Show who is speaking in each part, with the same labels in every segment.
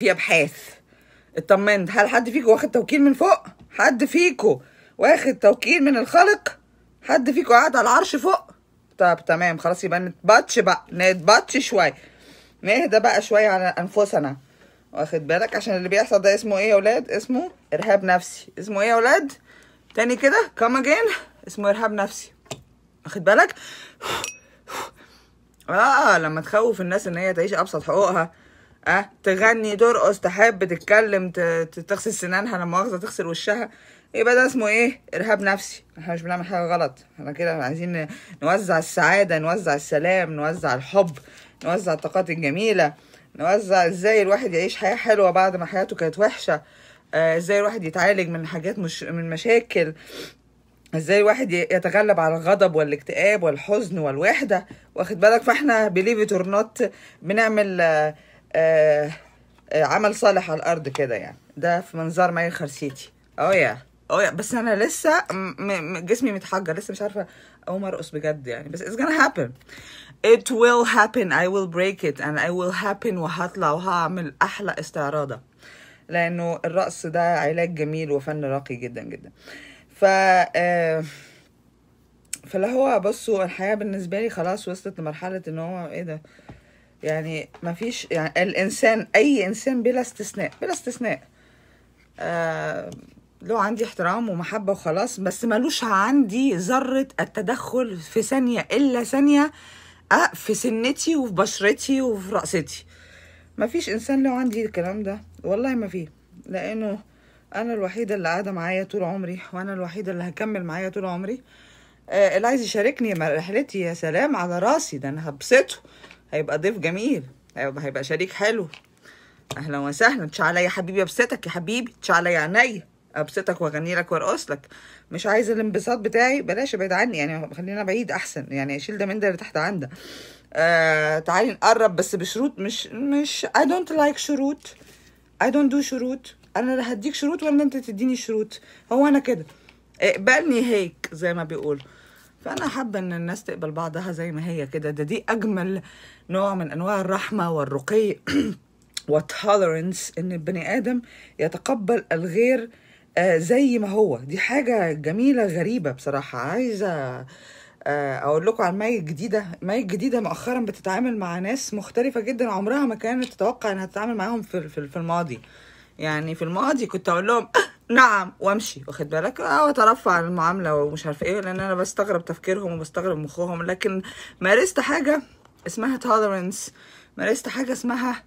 Speaker 1: في ابحاث اطمنت هل حد فيكم واخد توكيل من فوق حد فيكم واخد توكيل من الخالق حد فيكم قاعد على العرش فوق طب تمام خلاص يبقى نتبطش بقى نتبطش شويه نهدى بقى شويه على انفسنا واخد بالك عشان اللي بيحصل ده اسمه ايه يا ولاد اسمه ارهاب نفسي اسمه ايه يا ولاد تاني كده كام اجين اسمه ارهاب نفسي واخد بالك اه لما تخوف الناس ان هي تعيش ابسط حقوقها اه تغني ترقص تحب تتكلم تغسل سنانها لما مؤاخذه تغسل وشها يبقى ده اسمه ايه ارهاب نفسي احنا مش بنعمل حاجه غلط احنا كده عايزين نوزع السعاده نوزع السلام نوزع الحب نوزع الطاقات الجميله نوزع ازاي الواحد يعيش حياه حلوه بعد ما حياته كانت وحشه آه، ازاي الواحد يتعالج من حاجات مش من مشاكل ازاي الواحد يتغلب على الغضب والاكتئاب والحزن والوحده واخد بالك فاحنا بليف نوت بنعمل آه، آه، عمل صالح على الارض كده يعني ده في منظار ماي خرسيتي اه يا اه يا بس انا لسه جسمي متحجر لسه مش عارفه اقوم ارقص بجد يعني بس it's gonna happen it will happen I will break it and I will happen وهطلع وهعمل احلى استعراضه لانه الرقص ده علاج جميل وفن راقي جدا جدا ف آه، فاللي هو بصوا الحياه بالنسبه لي خلاص وصلت لمرحله ان هو ايه ده يعني ما فيش يعني الانسان اي انسان بلا استثناء بلا استثناء آه له عندي احترام ومحبه وخلاص بس ملوش عندي ذره التدخل في ثانيه الا ثانيه أه في سنتي وفي بشرتي وفي رقصتي ما فيش انسان له عندي الكلام ده والله ما فيه لانه انا الوحيده اللي قاعده معايا طول عمري وانا الوحيده اللي هكمل معايا طول عمري آه اللي عايز يشاركني رحلتي يا سلام على راسي ده انا هبسطه هيبقى ضيف جميل هيبقى, هيبقى شريك حلو اهلا وسهلا تشعلي يا حبيبي ابسطك يا حبيبي يا عينيا ابسطك واغني لك وارقص لك مش عايز الانبساط بتاعي بلاش ابعد عني يعني خلينا بعيد احسن يعني اشيل ده من ده لتحت تحت ده آه تعالي نقرب بس بشروط مش مش اي دونت لايك شروط اي دونت دو شروط انا اللي هديك شروط ولا انت تديني شروط هو انا كده اقبلني هيك زي ما بيقولوا فانا حابه ان الناس تقبل بعضها زي ما هي كده ده دي اجمل نوع من انواع الرحمه والرقي والتولرنس ان البني ادم يتقبل الغير آه، زي ما هو دي حاجه جميله غريبه بصراحه عايزه آه، اقول لكم عن مي الجديده مي الجديده مؤخرا بتتعامل مع ناس مختلفه جدا عمرها ما كانت تتوقع انها تتعامل معاهم في في الماضي يعني في الماضي كنت اقول لهم نعم وامشي واخد بالك اه وترفع عن المعامله ومش عارفه ايه لان انا بستغرب تفكيرهم وبستغرب مخهم لكن مارست حاجه اسمها تولرنس مارست حاجه اسمها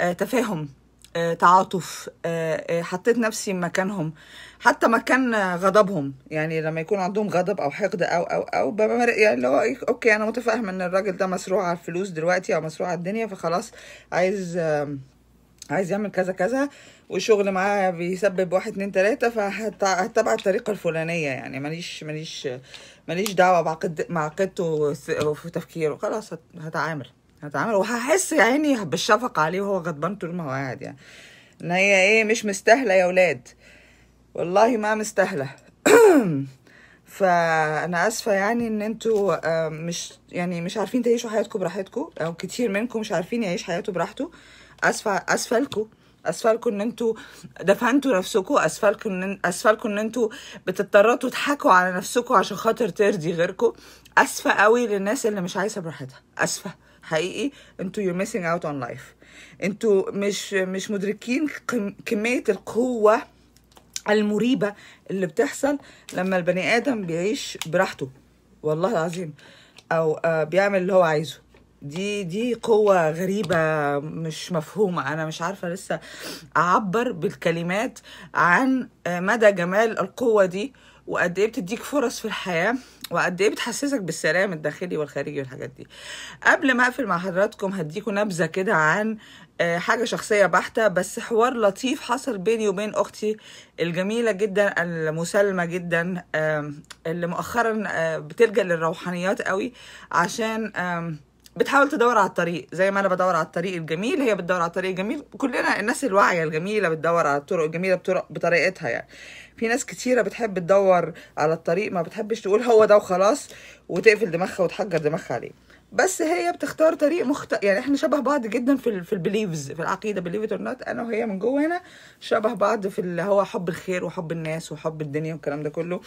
Speaker 1: آه تفاهم آه تعاطف آه, آه، حطيت نفسي مكانهم حتى مكان غضبهم يعني لما يكون عندهم غضب او حقد او او او يعني اللي هو إيه، اوكي انا متفاهمه ان الراجل ده مسروع على الفلوس دلوقتي او مسروع على الدنيا فخلاص عايز عايز يعمل كذا كذا والشغل معاه بيسبب واحد اتنين تلاته فهتبع الطريقه الفلانيه يعني ماليش ماليش ماليش دعوه بعقد معقدته وفي تفكيره خلاص هتعامل هتعامل وهحس يا عيني بالشفقه عليه وهو غضبان طول ما هو قاعد يعني ان هي ايه مش مستاهله يا ولاد والله ما مستاهله فانا اسفه يعني ان انتوا آه، مش يعني مش عارفين تعيشوا حياتكم براحتكم او كتير منكم مش عارفين يعيش حياته براحته اسفل اسفلكم اسفلكم ان انتوا دفنتوا نفسكم اسفلكم ان اسفلكم ان انتوا بتضطروا تضحكوا على نفسكم عشان خاطر ترضي غيركم اسفه قوي للناس اللي مش عايزه براحتها اسفه حقيقي انتوا يو ميسنج اوت اون لايف انتوا مش مش مدركين كميه القوه المريبه اللي بتحصل لما البني ادم بيعيش براحته والله العظيم او آه، بيعمل اللي هو عايزه دي دي قوة غريبة مش مفهومة أنا مش عارفة لسه أعبر بالكلمات عن مدى جمال القوة دي وقد إيه بتديك فرص في الحياة وقد إيه بتحسسك بالسلام الداخلي والخارجي والحاجات دي قبل ما أقفل مع حضراتكم هديكم نبذة كده عن آه، حاجة شخصية بحتة بس حوار لطيف حصل بيني وبين أختي الجميلة جدا المسالمة جدا اللي مؤخرا آه، بتلجأ للروحانيات قوي عشان بتحاول تدور على الطريق زي ما انا بدور على الطريق الجميل هي بتدور على الطريق الجميل كلنا الناس الواعيه الجميله بتدور على الطرق الجميله بطرق بطريقتها يعني في ناس كتيره بتحب تدور على الطريق ما بتحبش تقول هو ده وخلاص وتقفل دماغها وتحجر دماغها عليه بس هي بتختار طريق مخت... يعني احنا شبه بعض جدا في ال... في البليفز في العقيده بليف اور نوت انا وهي من جوه هنا شبه بعض في اللي هو حب الخير وحب الناس وحب الدنيا والكلام ده كله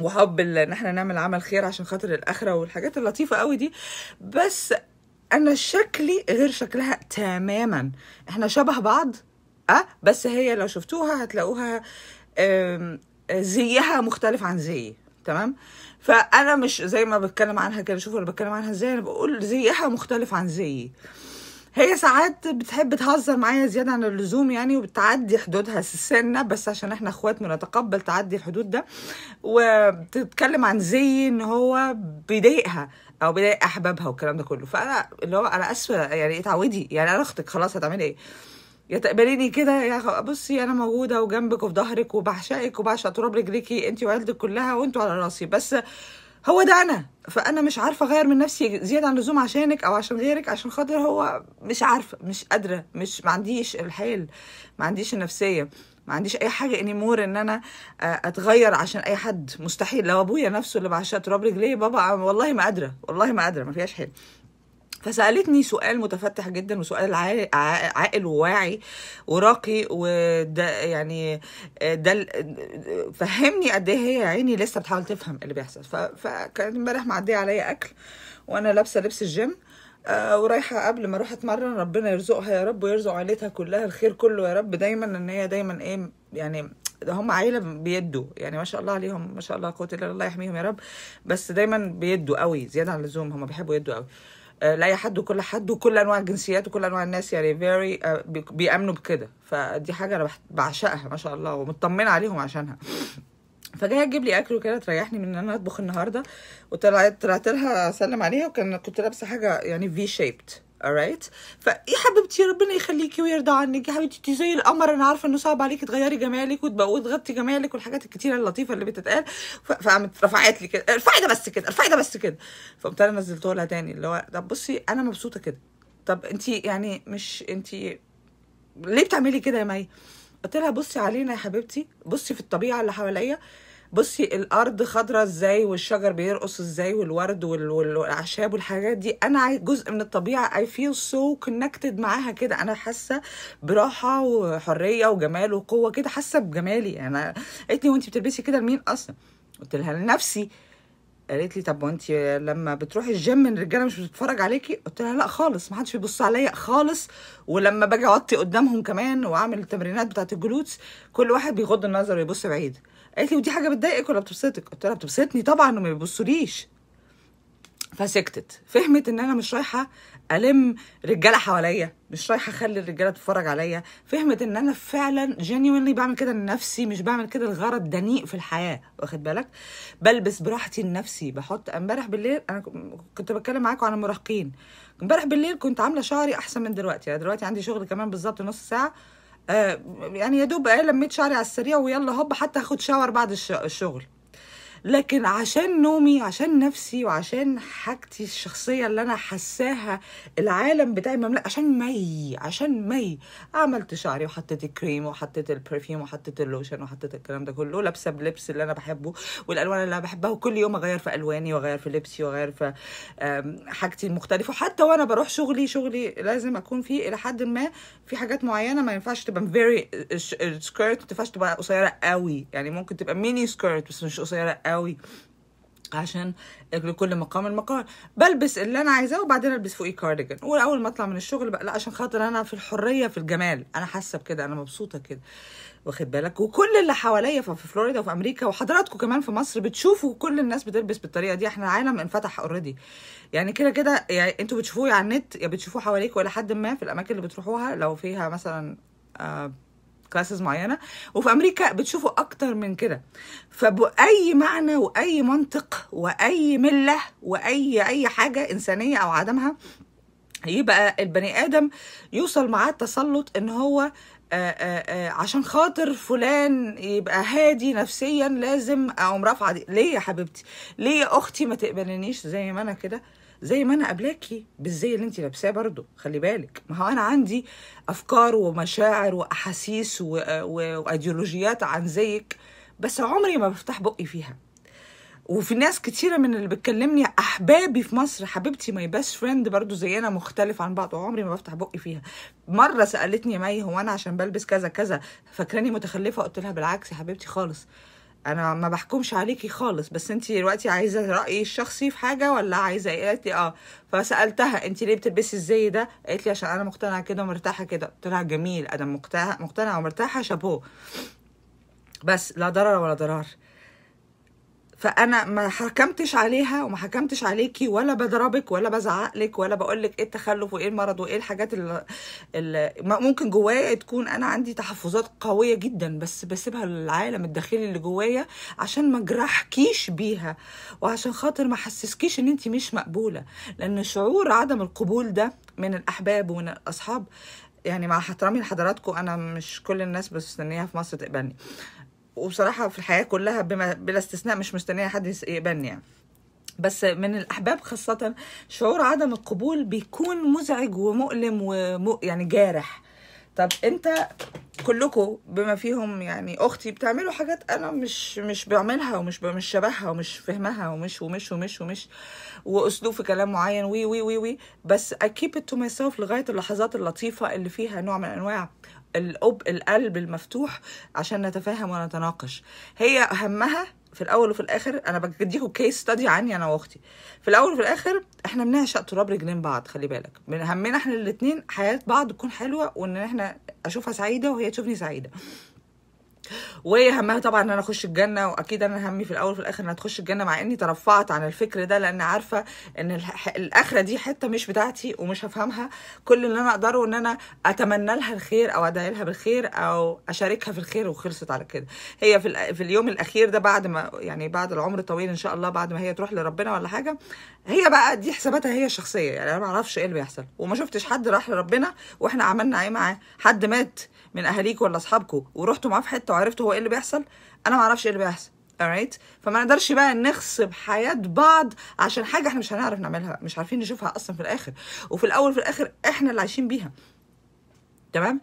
Speaker 1: وحب ان احنا نعمل عمل خير عشان خاطر الاخره والحاجات اللطيفه قوي دي بس انا شكلي غير شكلها تماما احنا شبه بعض اه بس هي لو شفتوها هتلاقوها زيها مختلف عن زيي تمام فانا مش زي ما بتكلم عنها كده شوفوا انا بتكلم عنها ازاي انا بقول زيها مختلف عن زيي هي ساعات بتحب تهزر معايا زياده عن اللزوم يعني وبتعدي حدودها السنه بس عشان احنا اخوات بنتقبل تعدي الحدود ده وبتتكلم عن زي ان هو بيضايقها او بيضايق احبابها والكلام ده كله فانا اللي هو انا اسفه يعني اتعودي يعني انا اختك خلاص هتعملي ايه يا تقبليني كده يا بصي انا موجوده وجنبك وفي ظهرك وبعشقك وبعشق تراب رجليكي انت وعيلتك كلها وانتوا على راسي بس هو ده انا فانا مش عارفه اغير من نفسي زياده عن اللزوم عشانك او عشان غيرك عشان خاطر هو مش عارفه مش قادره مش ما عنديش الحيل ما عنديش النفسيه ما عنديش اي حاجه اني مور ان انا آه، اتغير عشان اي حد مستحيل لو ابويا نفسه اللي بعشاه تراب رجليه بابا والله ما قادره والله ما قادره ما فيهاش حل فسالتني سؤال متفتح جدا وسؤال عاقل وواعي وراقي وده يعني ده فهمني قد ايه هي عيني لسه بتحاول تفهم اللي بيحصل فكان امبارح معديه عليا اكل وانا لابسه لبس الجيم آه ورايحه قبل ما اروح اتمرن ربنا يرزقها يا رب ويرزق عيلتها كلها الخير كله يا رب دايما ان هي دايما ايه يعني ده هم عيله بيدوا يعني ما شاء الله عليهم ما شاء الله قوه الا الله يحميهم يا رب بس دايما بيدوا قوي زياده عن اللزوم هم بيحبوا يدوا قوي آه، لاي حد وكل حد وكل انواع الجنسيات وكل انواع الناس يعني فيري آه، بيامنوا بكده فدي حاجه انا بعشقها ما شاء الله ومطمنه عليهم عشانها فجايه تجيب لي اكل وكده تريحني من ان انا اطبخ النهارده وطلعت طلعت لها اسلم عليها وكان كنت لابسه حاجه يعني في شيبت alright فيا حبيبتي ربنا يخليكي ويرضى عنك يا حبيبتي انت زي القمر انا عارفه انه صعب عليكي تغيري جمالك وتغطي جمالك والحاجات الكتيره اللطيفه اللي بتتقال فقامت رفعت لي كده ارفعي ده بس كده ارفعي ده بس كده فقمت انا نزلته لها تاني اللي هو طب بصي انا مبسوطه كده طب انت يعني مش انت ليه بتعملي كده يا مي قلت لها بصي علينا يا حبيبتي بصي في الطبيعه اللي حواليا بصي الارض خضراء ازاي والشجر بيرقص ازاي والورد والاعشاب والحاجات دي انا جزء من الطبيعه اي فيل سو كونكتد معاها كده انا حاسه براحه وحريه وجمال وقوه كده حاسه بجمالي انا قالت لي وانت بتلبسي كده لمين اصلا قلت لها لنفسي قالت لي طب وانت لما بتروحي الجيم الرجاله مش بتتفرج عليكي قلت لها لا خالص ما حدش بيبص عليا خالص ولما باجي اوطي قدامهم كمان واعمل التمرينات بتاعه الجلوتس كل واحد بيغض النظر ويبص بعيد قالت لي ودي حاجه بتضايقك ولا بتبسطك قلت لها بتبسطني طبعا وما بيبصوليش فسكتت فهمت ان انا مش رايحه الم رجاله حواليا مش رايحه اخلي الرجاله تتفرج عليا فهمت ان انا فعلا جينيونلي بعمل كده لنفسي مش بعمل كده لغرض دنيء في الحياه واخد بالك بلبس براحتي لنفسي بحط امبارح بالليل انا كنت بتكلم معاكم عن المراهقين امبارح بالليل كنت عامله شعري احسن من دلوقتي دلوقتي عندي شغل كمان بالظبط نص ساعه آه، يعني يا دوب ايه لميت شعري على السريع ويلا هوب حتى هاخد شاور بعد الشغل لكن عشان نومي عشان نفسي وعشان حاجتي الشخصية اللي أنا حساها العالم بتاعي مملوء عشان مي عشان مي عملت شعري وحطيت الكريم وحطيت البرفيوم وحطيت اللوشن وحطيت الكلام ده كله لابسة بلبس اللي أنا بحبه والألوان اللي أنا بحبها وكل يوم أغير في ألواني وأغير في لبسي وأغير في حاجتي المختلفة وحتى وأنا بروح شغلي شغلي لازم أكون فيه إلى حد ما في حاجات معينة ما ينفعش تبقى فيري سكيرت آه، آه، ما ينفعش تبقى قصيرة قوي يعني ممكن تبقى ميني سكيرت بس مش قصيرة قوي قوي عشان لكل مقام المقال بلبس اللي انا عايزاه وبعدين البس فوقيه كارديجان واول ما اطلع من الشغل بقى لا عشان خاطر انا في الحريه في الجمال انا حاسه بكده انا مبسوطه كده واخد بالك وكل اللي حواليا في فلوريدا وفي امريكا وحضراتكم كمان في مصر بتشوفوا كل الناس بتلبس بالطريقه دي احنا العالم انفتح اوريدي يعني كده كده يعني انتوا بتشوفوه على النت يا بتشوفوه حواليكوا الى حد ما في الاماكن اللي بتروحوها لو فيها مثلا آه كلاسز معينه وفي امريكا بتشوفوا اكتر من كده فباي معنى واي منطق واي مله واي اي حاجه انسانيه او عدمها يبقى البني ادم يوصل معاه التسلط ان هو آآ آه، آآ آه، آه، عشان خاطر فلان يبقى هادي نفسيا لازم اقوم رافعه ليه يا حبيبتي ليه يا اختي ما تقبلنيش زي ما انا كده زي ما انا قابلاكي بالزي اللي انت لابساه برضو خلي بالك ما هو انا عندي افكار ومشاعر واحاسيس و... وايديولوجيات عن زيك بس عمري ما بفتح بقي فيها وفي ناس كتيره من اللي بتكلمني احبابي في مصر حبيبتي ماي بيست فريند برضو زينا مختلف عن بعض وعمري ما بفتح بقي فيها مره سالتني ماي هو انا عشان بلبس كذا كذا فاكراني متخلفه قلت لها بالعكس يا حبيبتي خالص انا ما بحكمش عليكي خالص بس انت دلوقتي عايزه رايي الشخصي في حاجه ولا عايزه ايه قالت لي اه فسالتها انت ليه بتلبسي الزي ده قالت لي عشان انا مقتنعه كده ومرتاحه كده قلت لها جميل انا مقتنعه مقتنعه ومرتاحه شابوه بس لا ضرر ولا ضرار فانا ما حكمتش عليها وما حكمتش عليكي ولا بضربك ولا بزعق لك ولا بقول لك ايه التخلف وايه المرض وايه الحاجات اللي ممكن جوايا تكون انا عندي تحفظات قويه جدا بس بسيبها للعالم الداخلي اللي جوايا عشان ما اجرحكيش بيها وعشان خاطر ما حسسكيش ان انت مش مقبوله لان شعور عدم القبول ده من الاحباب ومن الاصحاب يعني مع احترامي لحضراتكم انا مش كل الناس مستنيه في مصر تقبلني وبصراحه في الحياه كلها بما بلا استثناء مش مستنيه حد يقبلني يعني بس من الاحباب خاصه شعور عدم القبول بيكون مزعج ومؤلم ومو يعني جارح طب انت كلكم بما فيهم يعني اختي بتعملوا حاجات انا مش مش بعملها ومش مش شبهها ومش فهمها ومش ومش ومش ومش واسلوب في كلام معين وي وي وي وي بس اكيب ات تو لغايه اللحظات اللطيفه اللي فيها نوع من انواع الأب القلب المفتوح عشان نتفاهم ونتناقش هي همها في الاول وفي الاخر انا بديكوا كيس ستادي عني انا واختي في الاول وفي الاخر احنا بنعشق تراب رجلين بعض خلي بالك من همنا احنا الاتنين حياه بعض تكون حلوه وان احنا اشوفها سعيده وهي تشوفني سعيده وهي همها طبعا ان انا اخش الجنه واكيد انا همي في الاول وفي الاخر ان تخش الجنه مع اني ترفعت عن الفكر ده لان عارفه ان الاخره دي حته مش بتاعتي ومش هفهمها كل اللي انا اقدره ان انا اتمنى لها الخير او ادعي لها بالخير او اشاركها في الخير وخلصت على كده هي في, في اليوم الاخير ده بعد ما يعني بعد العمر الطويل ان شاء الله بعد ما هي تروح لربنا ولا حاجه هي بقى دي حساباتها هي الشخصيه يعني انا ما اعرفش ايه اللي بيحصل وما شفتش حد راح لربنا واحنا عملنا ايه معاه حد مات من اهاليكوا ولا اصحابكوا ورحتوا معاه في حته وعرفتوا هو ايه اللي بيحصل انا ما اعرفش ايه اللي بيحصل alright فما نقدرش بقى نخصب حياه بعض عشان حاجه احنا مش هنعرف نعملها مش عارفين نشوفها اصلا في الاخر وفي الاول وفي الاخر احنا اللي عايشين بيها تمام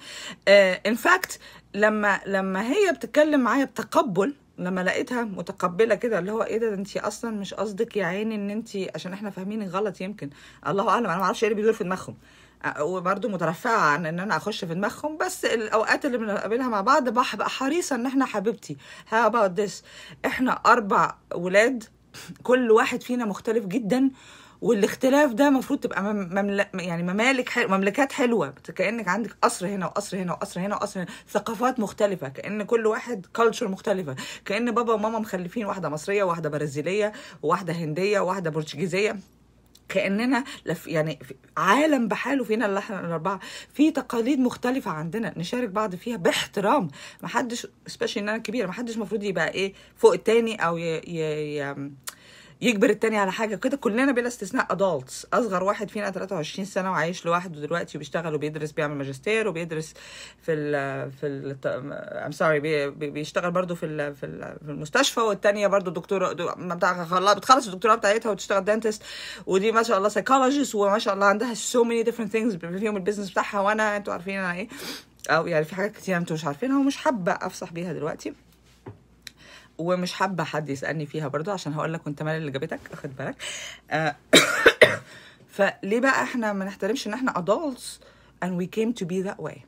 Speaker 1: ان آه، فاكت لما لما هي بتتكلم معايا بتقبل لما لقيتها متقبله كده اللي هو ايه ده, ده انت اصلا مش قصدك يا عيني ان انت عشان احنا فاهمين غلط يمكن الله اعلم انا ما اعرفش ايه اللي بيدور في دماغهم وبرده مترفعه عن ان انا اخش في دماغهم بس الاوقات اللي بنقابلها مع بعض ببقى حريصه ان احنا حبيبتي هاو اباوت ذس احنا اربع ولاد كل واحد فينا مختلف جدا والاختلاف ده المفروض تبقى مملا يعني ممالك حل... مملكات حلوه كانك عندك قصر هنا وقصر هنا وقصر هنا وقصر هنا ثقافات مختلفه كان كل واحد كلتشر مختلفه كان بابا وماما مخلفين واحده مصريه واحده برازيليه واحده هنديه واحده برتغيزيه كاننا يعني عالم بحاله فينا اللي احنا الاربعه في تقاليد مختلفه عندنا نشارك بعض فيها باحترام ما حدش سبيشال ان انا كبيره ما حدش المفروض يبقى ايه فوق التاني او ي... ي... ي... يجبر التاني على حاجه كده كلنا بلا استثناء ادلتس اصغر واحد فينا 23 سنه وعايش لوحده دلوقتي وبيشتغل وبيدرس بيعمل ماجستير وبيدرس في ال في ال ام سوري بي بيشتغل برده في ال في, ال في المستشفى والتانيه برده دكتوره بتاع بتخلص الدكتوراه بتاعتها وتشتغل دنتست ودي ما شاء الله سايكولوجيست وما شاء الله عندها سو ميني ديفرنت ثينجز فيهم البيزنس بتاعها وانا انتوا عارفين انا ايه او يعني في حاجات كتير انتوا مش عارفينها ومش حابه افصح بيها دلوقتي ومش حابه حد يسالني فيها برضو عشان هقول لك وانت مال اللي جابتك اخد بالك آه، فليه بقى احنا ما نحترمش ان احنا adults and we came to be that way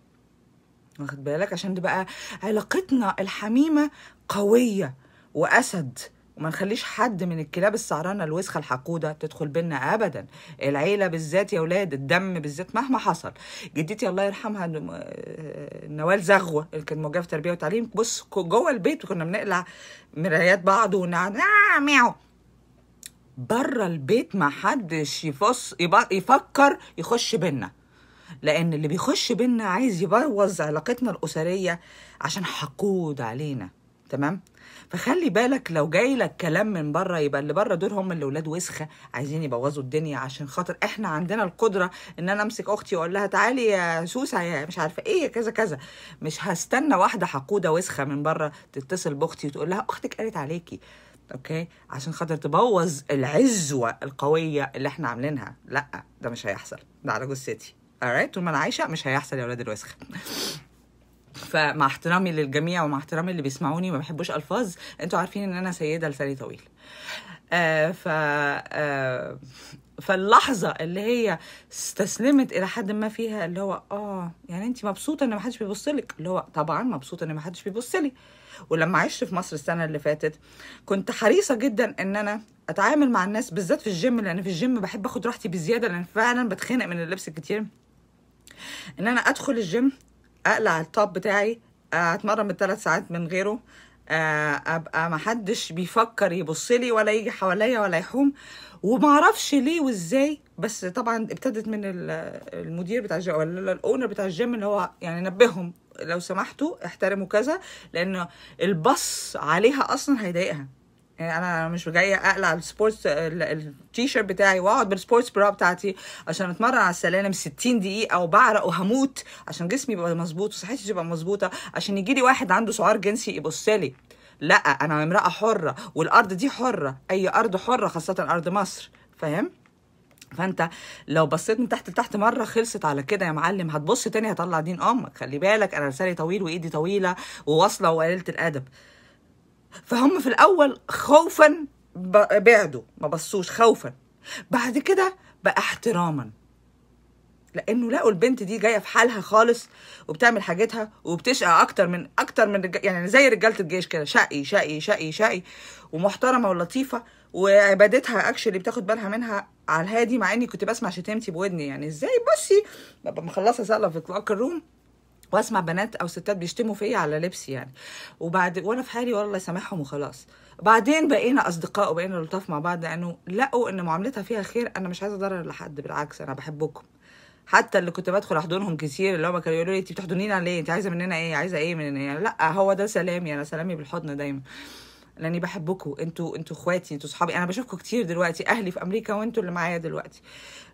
Speaker 1: واخد بالك عشان دي بقى علاقتنا الحميمه قويه واسد وما نخليش حد من الكلاب السعرانة الوسخة الحقودة تدخل بينا أبدا العيلة بالذات يا ولاد الدم بالذات مهما حصل جدتي الله يرحمها نوال زغوة اللي كانت موجهة في تربية وتعليم بص جوه البيت وكنا بنقلع مرايات بعض ونقعد آه، مياو بره البيت ما حدش يفص يفكر يخش بينا لأن اللي بيخش بينا عايز يبوظ علاقتنا الأسرية عشان حقود علينا تمام فخلي بالك لو جاي لك كلام من بره يبقى اللي بره دول هم اللي ولاد وسخه عايزين يبوظوا الدنيا عشان خاطر احنا عندنا القدره ان انا امسك اختي واقول لها تعالي يا سوسه يا مش عارفه ايه كذا كذا مش هستنى واحده حقوده وسخه من بره تتصل باختي وتقول لها اختك قالت عليكي اوكي عشان خاطر تبوظ العزوه القويه اللي احنا عاملينها لا ده مش هيحصل ده على جثتي alright طول ما انا عايشه مش هيحصل يا ولاد الوسخه فمع احترامي للجميع ومع احترامي اللي بيسمعوني ما بحبوش الفاظ انتوا عارفين ان انا سيده لساني طويل آه ف آه فاللحظه اللي هي استسلمت الى حد ما فيها اللي هو اه يعني انت مبسوطه ان ما حدش بيبص لك اللي هو طبعا مبسوطه ان ما حدش بيبص لي ولما عشت في مصر السنه اللي فاتت كنت حريصه جدا ان انا اتعامل مع الناس بالذات في الجيم لان في الجيم بحب اخد راحتي بزياده لان فعلا بتخنق من اللبس الكتير ان انا ادخل الجيم اقلع التوب بتاعي آه، اتمرن بالثلاث ساعات من غيره آه، ابقى ما حدش بيفكر يبص لي ولا يجي حواليا ولا يحوم وما اعرفش ليه وازاي بس طبعا ابتدت من المدير بتاع الجيم ولا الاونر بتاع الجيم اللي هو يعني نبههم لو سمحتوا احترموا كذا لان البص عليها اصلا هيضايقها يعني انا مش جايه اقلع السبورتس التيشيرت بتاعي واقعد بالسبورتس برا بتاعتي عشان اتمرن على السلالم 60 دقيقه وبعرق وهموت عشان جسمي يبقى مظبوط وصحتي تبقى مظبوطه عشان يجي لي واحد عنده سعار جنسي يبص لي لا انا امراه حره والارض دي حره اي ارض حره خاصه ارض مصر فاهم فانت لو بصيت من تحت لتحت مره خلصت على كده يا معلم هتبص تاني هطلع دين امك خلي بالك انا لساني طويل وايدي طويله وواصله وقليله الادب فهم في الأول خوفا بعدوا ما بصوش خوفا بعد كده بقى احتراما لانه لقوا البنت دي جايه في حالها خالص وبتعمل حاجتها وبتشقى اكتر من اكتر من رجال يعني زي رجاله الجيش كده شقي شقي شقي شقي ومحترمه ولطيفه وعبادتها اكشلي بتاخد بالها منها على الهادي مع اني كنت بسمع شتيمتي بودني يعني ازاي بصي ببقى مخلصه سله في كلاك الروم واسمع بنات او ستات بيشتموا فيا على لبسي يعني وبعد وانا في حالي والله سامحهم وخلاص بعدين بقينا اصدقاء وبقينا لطاف مع بعض لانه لقوا ان معاملتها فيها خير انا مش عايزه اضرر لحد بالعكس انا بحبكم حتى اللي كنت بدخل احضنهم كتير اللي هم كانوا يقولوا لي انت بتحضنينا ليه انت عايزه مننا ايه عايزه ايه مننا إيه؟ لا هو ده سلامي انا سلامي بالحضن دايما لاني بحبكم انتوا انتوا اخواتي انتوا صحابي انا بشوفكم كتير دلوقتي اهلي في امريكا وانتوا اللي معايا دلوقتي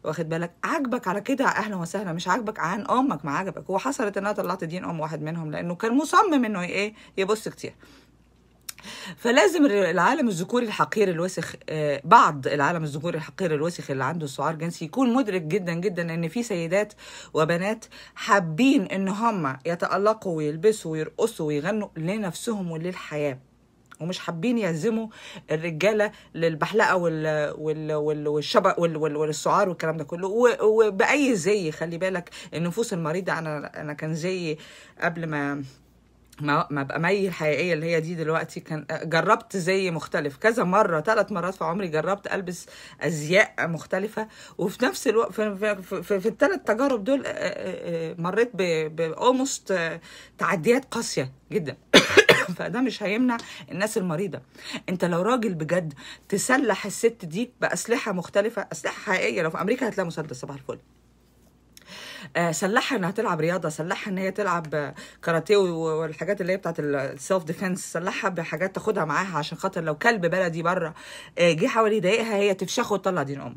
Speaker 1: واخد بالك عاجبك على كده اهلا وسهلا مش عاجبك عن امك ما عجبك حصلت ان انا طلعت دين ام واحد منهم لانه كان مصمم انه ايه يبص كتير فلازم العالم الذكوري الحقير الوسخ آه، بعض العالم الذكوري الحقير الوسخ اللي عنده سعار جنسي يكون مدرك جدا جدا ان في سيدات وبنات حابين ان هم يتالقوا ويلبسوا ويرقصوا ويغنوا لنفسهم وللحياه ومش حابين يهزموا الرجاله للبحلقه وال وال وال والشبق وال وال والسعار والكلام ده كله وباي زي خلي بالك النفوس المريضه انا انا كان زيي قبل ما ما ما ابقى مي الحقيقيه اللي هي دي دلوقتي كان جربت زي مختلف كذا مره ثلاث مرات في عمري جربت البس ازياء مختلفه وفي نفس الوقت في, في, في, في الثلاث تجارب دول مريت باوموست تعديات قاسيه جدا فده مش هيمنع الناس المريضه انت لو راجل بجد تسلح الست دي باسلحه مختلفه اسلحه حقيقيه لو في امريكا هتلاقي مسدس صباح الفل آه، سلحها انها تلعب رياضه سلحها ان هي تلعب كاراتيه والحاجات اللي هي بتاعت السيلف ديفنس سلحها بحاجات تاخدها معاها عشان خاطر لو كلب بلدي بره آه، جه حاول يضايقها هي تفشخه وتطلع دين ام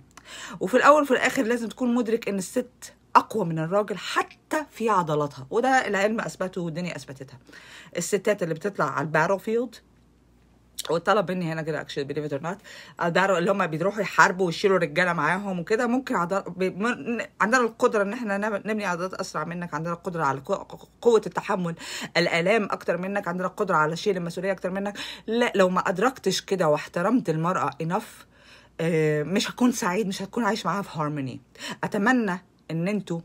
Speaker 1: وفي الاول وفي الاخر لازم تكون مدرك ان الست اقوى من الراجل حتى في عضلاتها وده العلم اثبته والدنيا اثبتتها الستات اللي بتطلع على الباتل فيلد وطلب مني هنا كده اكشلي بليف ات اور نوت اللي هم بيروحوا يحاربوا ويشيلوا رجاله معاهم وكده ممكن عضل... عندنا القدره ان احنا نبني عضلات اسرع منك عندنا القدره على قوه التحمل الالام اكتر منك عندنا القدره على شيل المسؤوليه اكتر منك لا لو ما ادركتش كده واحترمت المراه انف آه، مش هكون سعيد مش هتكون عايش معاها في هارموني اتمنى ان انتوا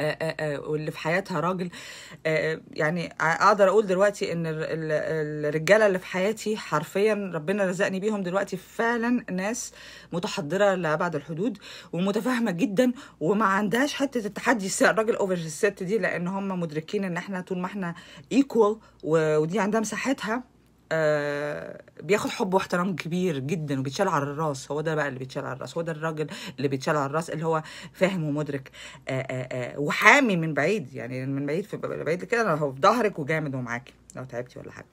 Speaker 1: آه، آه، آه، واللي في حياتها راجل يعني اقدر اقول دلوقتي ان الرجاله اللي في حياتي حرفيا ربنا رزقني بيهم دلوقتي فعلا ناس متحضره لابعد الحدود ومتفاهمه جدا وما عندهاش حته التحدي الراجل اوفر الست دي لان هم مدركين ان احنا طول ما احنا ايكوال ودي عندها مساحتها آه، بياخد حب واحترام كبير جدا وبيتشال على الراس هو ده بقى اللي بيتشال على الراس هو ده الراجل اللي بيتشال على الراس اللي هو فاهم ومدرك آه، آه، وحامي من بعيد يعني من بعيد في بعيد كده انا هو في ظهرك وجامد ومعاكي لو تعبتي ولا حاجه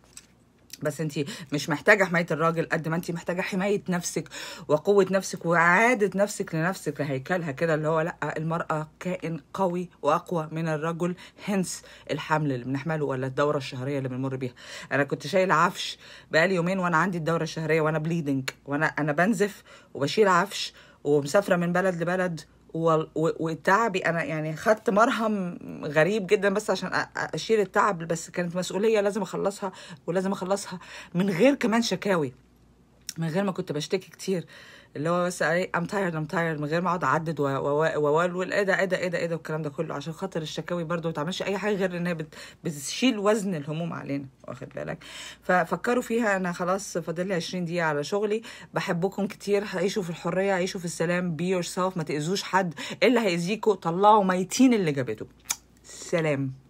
Speaker 1: بس انت مش محتاجه حمايه الراجل قد ما انت محتاجه حمايه نفسك وقوه نفسك واعاده نفسك لنفسك لهيكلها كده اللي هو لا المراه كائن قوي واقوى من الرجل هنس الحمل اللي بنحمله ولا الدوره الشهريه اللي بنمر بيها انا كنت شايله عفش بقالي يومين وانا عندي الدوره الشهريه وانا بليدنج وانا انا بنزف وبشيل عفش ومسافره من بلد لبلد وتعبي انا يعني خدت مرهم غريب جدا بس عشان اشيل التعب بس كانت مسؤوليه لازم اخلصها ولازم اخلصها من غير كمان شكاوي من غير ما كنت بشتكي كتير اللي هو بس ايه ام تايرد ام تايرد من غير ما اقعد اعدد واقول ايه ده ايه ده ايه ده ايه ده والكلام ده كله عشان خاطر الشكاوي برده ما تعملش اي حاجه غير ان هي بتشيل وزن الهموم علينا واخد بالك ففكروا فيها انا خلاص فاضل لي 20 دقيقه على شغلي بحبكم كتير عيشوا في الحريه عيشوا في السلام بي يور سيلف ما تاذوش حد إيه اللي هيأذيكوا طلعوا ميتين اللي جابته سلام